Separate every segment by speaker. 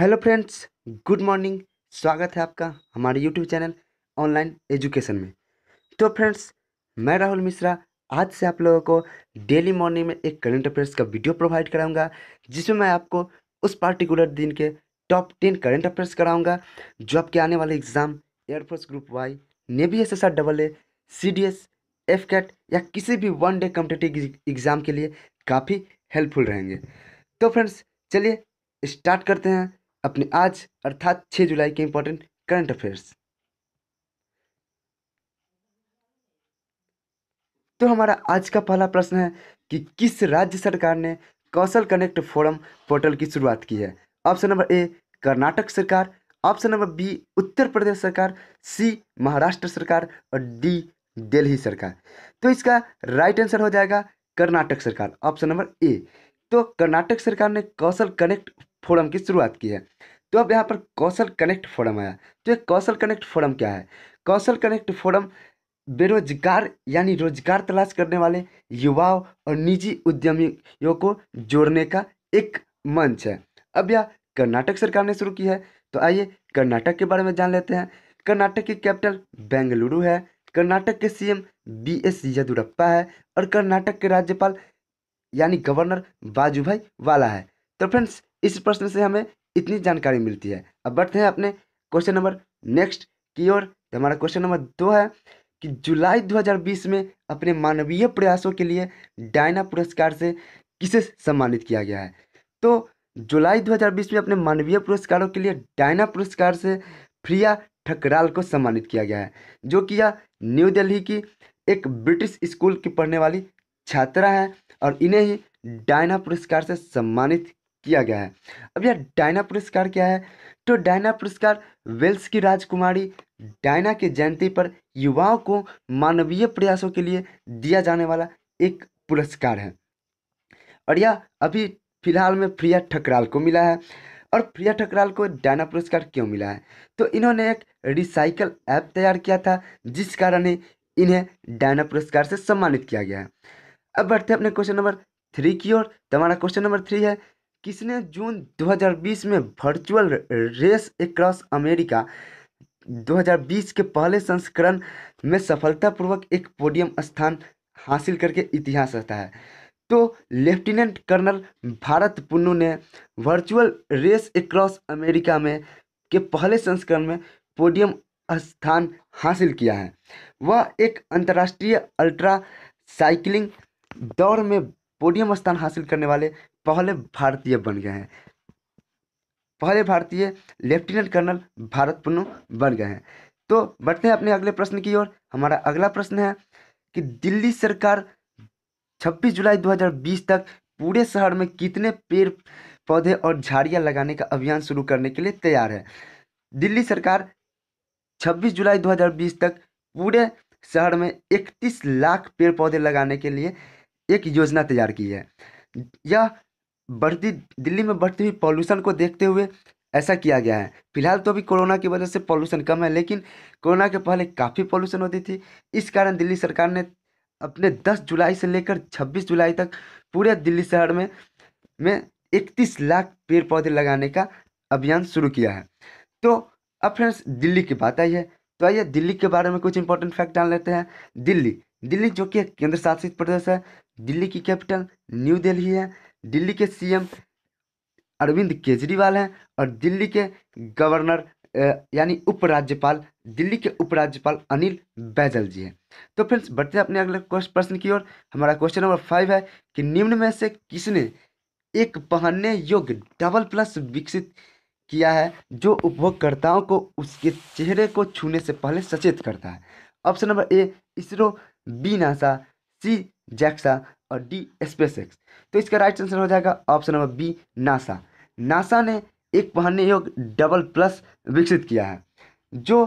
Speaker 1: hello friends good morning स्वागत है आपका हमारे यूट्यूब चैनल ऑनलाइन एजुकेशन में तो फ्रेंड्स मैं राहुल मिश्रा आज से आप लोगों को डेली मॉर्निंग में एक करंट अफेयर्स का वीडियो प्रोवाइड कराऊंगा जिसमें मैं आपको उस पार्टिकुलर दिन के टॉप टेन करंट अफेयर्स कराऊंगा जो आपके आने वाले exam air force group Y navy S S R double A C D S F CAT या किसी भी वन डे कम्पिटेटिव एग्ज़ाम के लिए काफ़ी हेल्पफुल रहेंगे तो फ्रेंड्स चलिए स्टार्ट करते हैं अपने आज अर्थात 6 जुलाई के इंपॉर्टेंट करंट अफेयर्स तो हमारा आज का पहला प्रश्न है कि किस राज्य सरकार ने कौशल कनेक्ट फोरम पोर्टल की शुरुआत की है ऑप्शन नंबर ए कर्नाटक सरकार option number B Uttar Pradesh सरकार सी महाराष्ट्र सरकार और डी दिल्ली सरकार तो इसका राइट आंसर हो जाएगा कर्नाटक सरकार ऑप्शन नंबर ए तो कर्नाटक सरकार ने कौशल कनेक्ट फोरम की शुरुआत की है तो अब यहाँ पर कौशल कनेक्ट फोरम आया तो एक कौशल कनेक्ट फोरम क्या है कौशल कनेक्ट फोरम बेरोजगार यानी रोजगार तलाश करने वाले युवाओं और निजी उद्यमियों को जोड़ने का एक मंच है अब यह कर्नाटक सरकार ने शुरू की है तो आइए कर्नाटक के बारे में जान लेते हैं कर्नाटक की कैपिटल बेंगलुरु है कर्नाटक के सीएम बी एस येदुरप्पा है और कर्नाटक के राज्यपाल यानी गवर्नर बाजूभाई वाला है तो फ्रेंड्स इस प्रश्न से हमें इतनी जानकारी मिलती है अब बढ़ते हैं अपने क्वेश्चन नंबर नेक्स्ट की ओर तो हमारा क्वेश्चन नंबर दो है कि जुलाई 2020 में अपने मानवीय प्रयासों के लिए डायना पुरस्कार से किसे सम्मानित किया गया है तो जुलाई 2020 में अपने मानवीय पुरस्कारों के लिए डायना पुरस्कार से फ्रिया ठकराल को सम्मानित किया गया है जो कि यह न्यू दिल्ली की एक ब्रिटिश स्कूल की पढ़ने वाली छात्रा है और इन्हें ही डायना पुरस्कार से सम्मानित किया गया है अब यह डायना पुरस्कार क्या है तो डायना पुरस्कार वेल्स की राजकुमारी डायना की जयंती पर युवाओं को मानवीय प्रयासों के लिए दिया जाने वाला एक पुरस्कार है और यह अभी फिलहाल में प्रिया ठकराल को मिला है और प्रिया ठकराल को डायना पुरस्कार क्यों मिला है तो इन्होंने एक रिसाइकल ऐप तैयार किया था जिस कारण इन्हें डायना पुरस्कार से सम्मानित किया गया है अब बढ़ते हैं अपने क्वेश्चन नंबर थ्री की ओर तो हमारा क्वेश्चन नंबर थ्री है किसने जून 2020 में वर्चुअल रेस एक्रॉस अमेरिका 2020 के पहले संस्करण में सफलतापूर्वक एक पोडियम स्थान हासिल करके इतिहास रहता है तो लेफ्टिनेंट कर्नल भारत पुन्नू ने वर्चुअल रेस एक्रॉस अमेरिका में के पहले संस्करण में पोडियम स्थान हासिल किया है वह एक अंतर्राष्ट्रीय अल्ट्रा साइकिलिंग दौड़ में पोडियम स्थान हासिल करने वाले पहले भारतीय बन गए हैं पहले भारतीय लेफ्टिनेंट कर्नल भारत पुनु बन गए हैं तो बढ़ते हैं अपने अगले प्रश्न की ओर हमारा अगला प्रश्न है कि दिल्ली सरकार 26 जुलाई 2020 तक पूरे शहर में कितने पेड़ पौधे और झाड़ियाँ लगाने का अभियान शुरू करने के लिए तैयार है दिल्ली सरकार 26 जुलाई 2020 तक पूरे शहर में 31 लाख पेड़ पौधे लगाने के लिए एक योजना तैयार की है यह बढ़ती दिल्ली में बढ़ती हुई पॉल्यूशन को देखते हुए ऐसा किया गया है फिलहाल तो अभी कोरोना की वजह से पॉल्यूशन कम है लेकिन कोरोना के पहले काफ़ी पॉल्यूशन होती थी इस कारण दिल्ली सरकार ने अपने 10 जुलाई से लेकर 26 जुलाई तक पूरे दिल्ली शहर में में 31 लाख पेड़ पौधे लगाने का अभियान शुरू किया है तो अब फ्रेंड्स दिल्ली की बात आई है तो आइए दिल्ली के बारे में कुछ इंपॉर्टेंट फैक्ट जान लेते हैं दिल्ली दिल्ली जो कि केंद्र शासित प्रदेश है दिल्ली की कैपिटल न्यू दिल्ली है दिल्ली के सीएम अरविंद केजरीवाल हैं और दिल्ली के गवर्नर यानी उपराज्यपाल दिल्ली के उपराज्यपाल अनिल बैजल जी हैं तो फ्रेंड्स बढ़ते हैं अपने अगले प्रश्न की ओर हमारा क्वेश्चन नंबर फाइव है कि निम्न में से किसने एक पहनने योग्य डबल प्लस विकसित किया है जो उपभोगकर्ताओं को उसके चेहरे को छूने से पहले सचेत करता है option number A ISRO B NASA C JAXA और डी स्पेस एक्स तो इसका राइट आंसर हो जाएगा option number B NASA NASA ने एक पहनने योग डबल प्लस विकसित किया है जो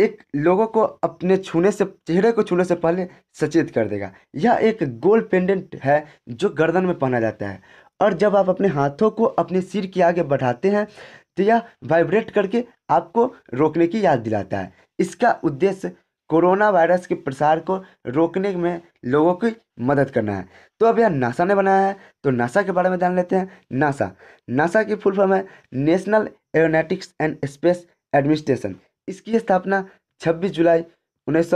Speaker 1: एक लोगों को अपने छूने से चेहरे को छूने से पहले सचेत कर देगा यह एक गोल पेंडेंट है जो गर्दन में पहना जाता है और जब आप अपने हाथों को अपने सिर के आगे बढ़ाते हैं तो यह वाइब्रेट करके आपको रोकने की याद दिलाता है इसका उद्देश्य कोरोना वायरस के प्रसार को रोकने में लोगों की मदद करना है तो अब यह नासा ने बनाया है तो नासा के बारे में जान लेते हैं नासा नासा की फुल फॉर्म है national aeronautics and space administration इसकी स्थापना 26 जुलाई उन्नीस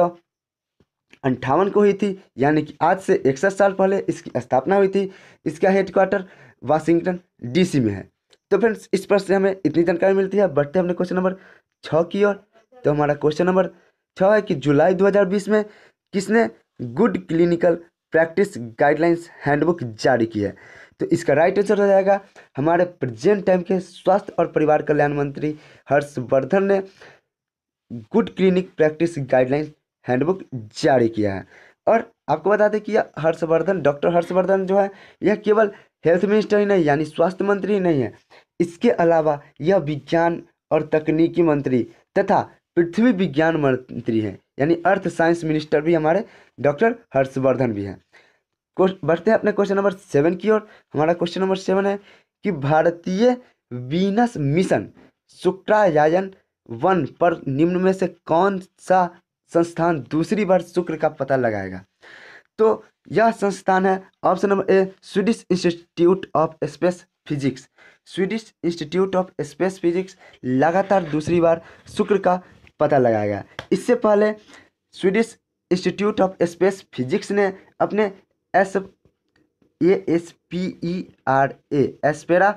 Speaker 1: अंठावन को हुई थी यानी कि आज से इकसठ साल पहले इसकी स्थापना हुई थी इसका हेडक्वार्टर वाशिंगटन डीसी में है तो फ्रेंड्स इस पर से हमें इतनी जानकारी मिलती है बढ़ते हमने क्वेश्चन नंबर छः की ओर तो हमारा क्वेश्चन नंबर छः है कि जुलाई 2020 में किसने good clinical practice guidelines handbook जारी की है तो इसका राइट आंसर हो जाएगा हमारे प्रेजेंट टाइम के स्वास्थ्य और परिवार कल्याण मंत्री हर्षवर्धन ने good clinic practice guideline handbook जारी किया है और आपको बता दें कि यह हर्षवर्धन डॉक्टर हर्षवर्धन जो है यह केवल हेल्थ मिनिस्टर ही नहीं यानी स्वास्थ्य मंत्री ही नहीं है इसके अलावा यह विज्ञान और तकनीकी मंत्री तथा पृथ्वी विज्ञान मंत्री हैं यानी अर्थ साइंस मिनिस्टर भी हमारे डॉक्टर हर्षवर्धन भी हैं बढ़ते हैं अपने क्वेश्चन नंबर सेवन की ओर हमारा क्वेश्चन नंबर सेवन है कि भारतीय वीनस मिशन शुक्रायाजन वन पर निम्न में से कौन सा संस्थान दूसरी बार शुक्र का पता लगाएगा तो यह संस्थान है option number A Swedish institute of space physics Swedish institute of space physics लगातार दूसरी बार शुक्र का पता लगाया गया इससे पहले Swedish institute of space physics ने अपने S A S P E R A ASPERA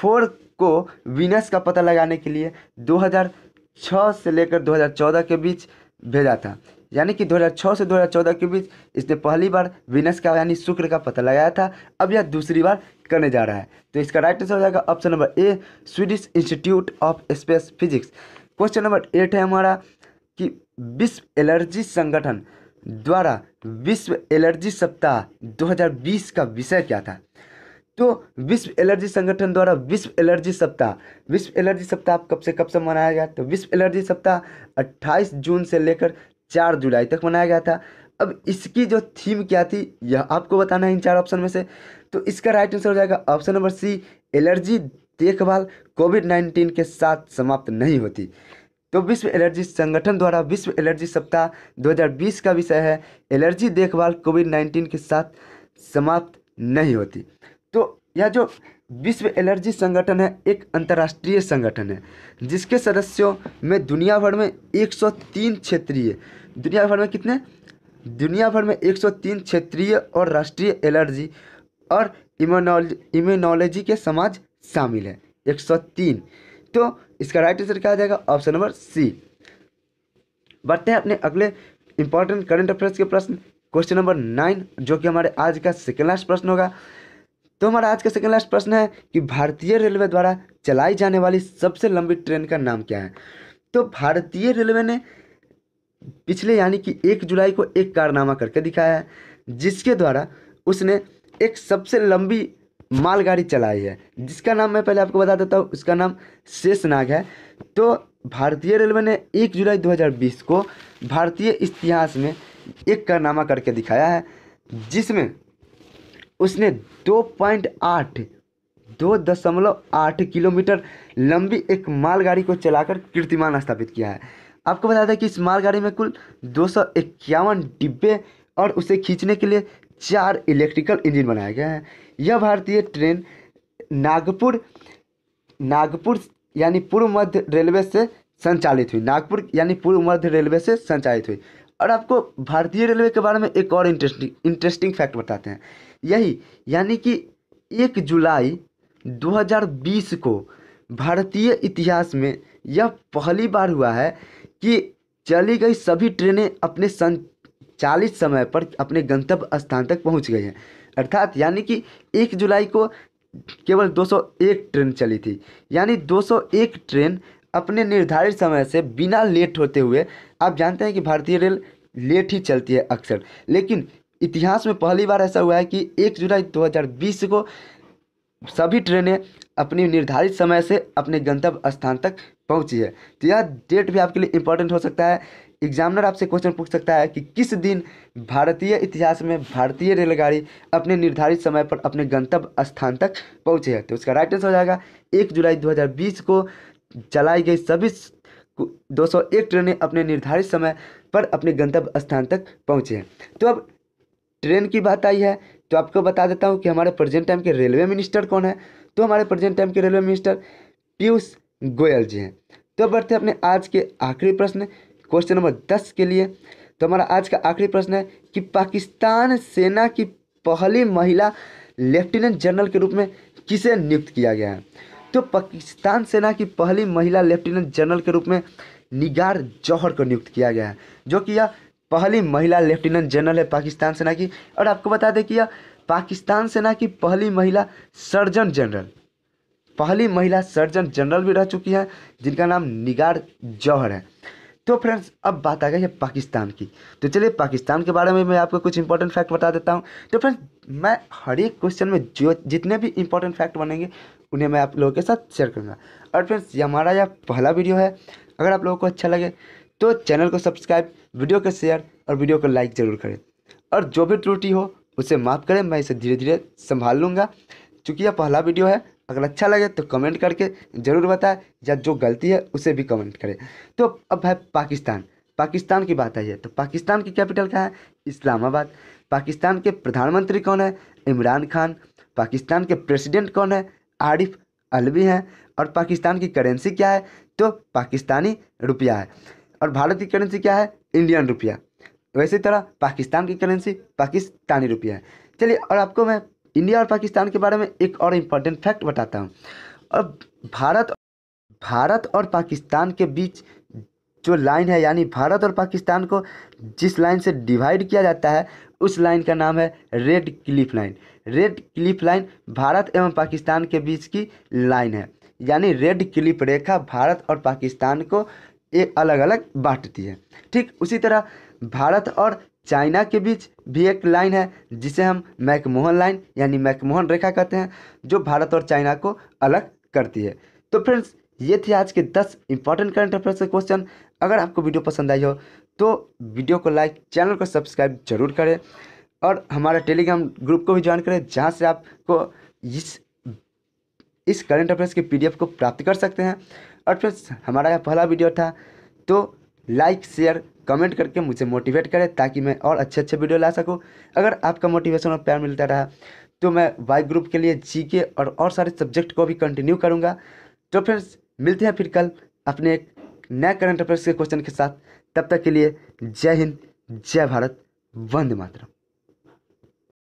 Speaker 1: four को विनस का पता लगाने के लिए 2006 से लेकर 2014 के बीच भेजा था यानी कि 2006 से 2014 के बीच इसने पहली बार विनस का यानी शुक्र का पता लगाया था अब यह दूसरी बार करने जा रहा है तो इसका राइट आंसर हो जाएगा option number A Swedish institute of space physics question number eight है हमारा कि विश्व एलर्जी संगठन द्वारा विश्व एलर्जी सप्ताह 2020 का विषय क्या था तो विश्व एलर्जी संगठन द्वारा विश्व एलर्जी सप्ताह विश्व एलर्जी सप्ताह कब से कब से मनाया गया तो विश्व एलर्जी सप्ताह 28 जून से लेकर 4 जुलाई तक मनाया गया था अब इसकी जो थीम क्या थी यह आपको बताना है इन चार ऑप्शन में से तो इसका राइट आंसर हो जाएगा ऑप्शन नंबर सी एलर्जी देखभाल कोविड नाइन्टीन के साथ समाप्त नहीं होती तो विश्व एलर्जी संगठन द्वारा विश्व एलर्जी सप्ताह 2020 का विषय है एलर्जी देखभाल कोविड नाइन्टीन के साथ समाप्त नहीं होती तो यह जो विश्व एलर्जी संगठन है एक अंतर्राष्ट्रीय संगठन है जिसके सदस्यों में दुनिया भर में 103 क्षेत्रीय दुनिया भर में कितने दुनिया भर में 103 क्षेत्रीय और राष्ट्रीय एलर्जी और इम्यूनोलॉजी के समाज शामिल है 103 तो इसका राइट आंसर क्या आ जाएगा ऑप्शन नंबर सी बढ़ते हैं अपने अगले इंपॉर्टेंट करंट अफेयर्स के प्रश्न क्वेश्चन नंबर नाइन जो कि हमारे आज का सेकेंड लास्ट प्रश्न होगा तो हमारा आज का सेकेंड लास्ट प्रश्न है कि भारतीय रेलवे द्वारा चलाई जाने वाली सबसे लंबी ट्रेन का नाम क्या है तो भारतीय रेलवे ने पिछले यानी कि एक जुलाई को एक कारनामा करके दिखाया है जिसके द्वारा उसने एक सबसे लंबी मालगाड़ी चलाई है जिसका नाम मैं पहले आपको बता देता हूँ उसका नाम शेषनाग है तो भारतीय रेलवे ने एक जुलाई 2020 को भारतीय इतिहास में एक कारनामा करके दिखाया है जिसमें उसने 2.8 दो दशमलव आठ किलोमीटर लंबी एक मालगाड़ी को चलाकर कीर्तिमान स्थापित किया है आपको बता दें कि इस मालगाड़ी में कुल दो सौ इक्यावन डिब्बे और उसे खींचने के लिए चार इलेक्ट्रिकल इंजन बनाया गया है यह भारतीय ट्रेन नागपुर नागपुर यानी पूर्व मध्य रेलवे से संचालित हुई नागपुर यानी पूर्व मध्य रेलवे से संचालित हुई और आपको भारतीय रेलवे के बारे में एक और इंटरेस्टिंग इंटरेस्टिंग फैक्ट बताते हैं यही यानी कि एक जुलाई 2020 को भारतीय इतिहास में यह पहली बार हुआ है कि चली गई सभी ट्रेनें अपने संचालित समय पर अपने गंतव्य स्थान तक पहुंच गई हैं अर्थात यानी कि एक जुलाई को केवल 201 ट्रेन चली थी यानी 201 ट्रेन अपने निर्धारित समय से बिना लेट होते हुए आप जानते हैं कि भारतीय रेल लेट ही चलती है अक्सर लेकिन इतिहास में पहली बार ऐसा हुआ है कि 1 जुलाई 2020 को सभी ट्रेनें अपनी निर्धारित समय से अपने गंतव्य स्थान तक पहुंची है तो यह डेट भी आपके लिए इम्पोर्टेंट हो सकता है एग्जामिनर आपसे क्वेश्चन पूछ सकता है कि किस दिन भारतीय इतिहास में भारतीय रेलगाड़ी अपने निर्धारित समय पर अपने गंतव्य स्थान तक पहुंची है तो उसका राइट आंसर हो जाएगा एक जुलाई दो को चलाई गई सभी दो ट्रेनें अपने निर्धारित समय पर अपने गंतव्य स्थान तक पहुँचे हैं तो अब ट्रेन की बात आई है तो आपको बता देता हूँ कि हमारे प्रेजेंट टाइम के रेलवे मिनिस्टर कौन है तो हमारे प्रेजेंट टाइम के रेलवे मिनिस्टर पीयूष गोयल जी हैं तो बढ़ते अपने आज के आखिरी प्रश्न क्वेश्चन नंबर दस के लिए तो हमारा आज का आखिरी प्रश्न है कि पाकिस्तान सेना की पहली महिला लेफ्टिनेंट जनरल के रूप में किसे नियुक्त किया गया है तो पाकिस्तान सेना की पहली महिला लेफ्टिनेंट जनरल के रूप में निगार जौहर को नियुक्त किया गया है जो कि यह पहली महिला लेफ्टिनेंट जनरल है पाकिस्तान सेना की और आपको बता दें कि यह पाकिस्तान सेना की पहली महिला सर्जन जनरल पहली महिला सर्जन जनरल भी रह चुकी हैं जिनका नाम निगार जौहर है तो फ्रेंड्स अब बात आ गई है पाकिस्तान की तो चलिए पाकिस्तान के बारे में मैं आपको कुछ इंपॉर्टेंट फैक्ट बता देता हूँ तो फ्रेंड्स मैं हर एक क्वेश्चन में जो जितने भी इंपॉर्टेंट फैक्ट बनेंगे उन्हें मैं आप लोगों के साथ शेयर करूँगा और फ्रेंड्स ये हमारा यह पहला वीडियो है अगर आप लोगों को अच्छा लगे तो चैनल को सब्सक्राइब वीडियो को शेयर और वीडियो को लाइक ज़रूर करें और जो भी त्रुटि हो उसे माफ़ करें मैं इसे धीरे धीरे संभाल लूँगा चूँकि यह पहला वीडियो है अगर अच्छा लगे तो कमेंट करके ज़रूर बताएं या जो गलती है उसे भी कमेंट करें तो अब है पाकिस्तान पाकिस्तान की बात आई है तो पाकिस्तान की कैपिटल क्या है इस्लामाबाद पाकिस्तान के प्रधानमंत्री कौन है इमरान खान पाकिस्तान के प्रेसिडेंट कौन है आरिफ अलवी हैं और पाकिस्तान की करेंसी क्या है तो पाकिस्तानी रुपया है और भारत की करेंसी क्या है इंडियन रुपया वैसे तरह पाकिस्तान की करेंसी पाकिस्तानी रुपया है चलिए और आपको मैं इंडिया और पाकिस्तान के बारे में एक और इम्पोर्टेंट फैक्ट बताता हूँ और भारत भारत और पाकिस्तान के बीच जो लाइन है यानी भारत और पाकिस्तान को जिस लाइन से डिवाइड किया जाता है उस लाइन का नाम है Radcliffe line Radcliffe line Bharat एवं पाकिस्तान के बीच की लाइन है यानी रेड क्लिफ रेखा भारत और पाकिस्तान को एक अलग अलग बांटती है ठीक उसी तरह भारत और चाइना के बीच भी एक लाइन है जिसे हम मैकमोहन लाइन यानी मैकमोहन रेखा कहते हैं जो भारत और चाइना को अलग करती है तो फ्रेंड्स ये थे आज के दस इंपॉर्टेंट करंट अफेयर्स के क्वेश्चन अगर आपको वीडियो पसंद आई हो तो वीडियो को लाइक चैनल को सब्सक्राइब जरूर करें और हमारा टेलीग्राम ग्रुप को भी ज्वाइन करें जहाँ से आपको इस इस करंट अफेयर्स के पीडीएफ को प्राप्त कर सकते हैं और फ्रेंड्स हमारा यह पहला वीडियो था तो लाइक शेयर कमेंट करके मुझे मोटिवेट करें ताकि मैं और अच्छे अच्छे वीडियो ला सकूं अगर आपका मोटिवेशन और प्यार मिलता रहा तो मैं वाई ग्रुप के लिए जीके और और सारे सब्जेक्ट को भी कंटिन्यू करूँगा तो फ्रेंड्स मिलते हैं फिर कल अपने एक नए करंट अफेयर्स के क्वेश्चन के साथ तब तक के लिए जय हिंद जय भारत वंदे मातरम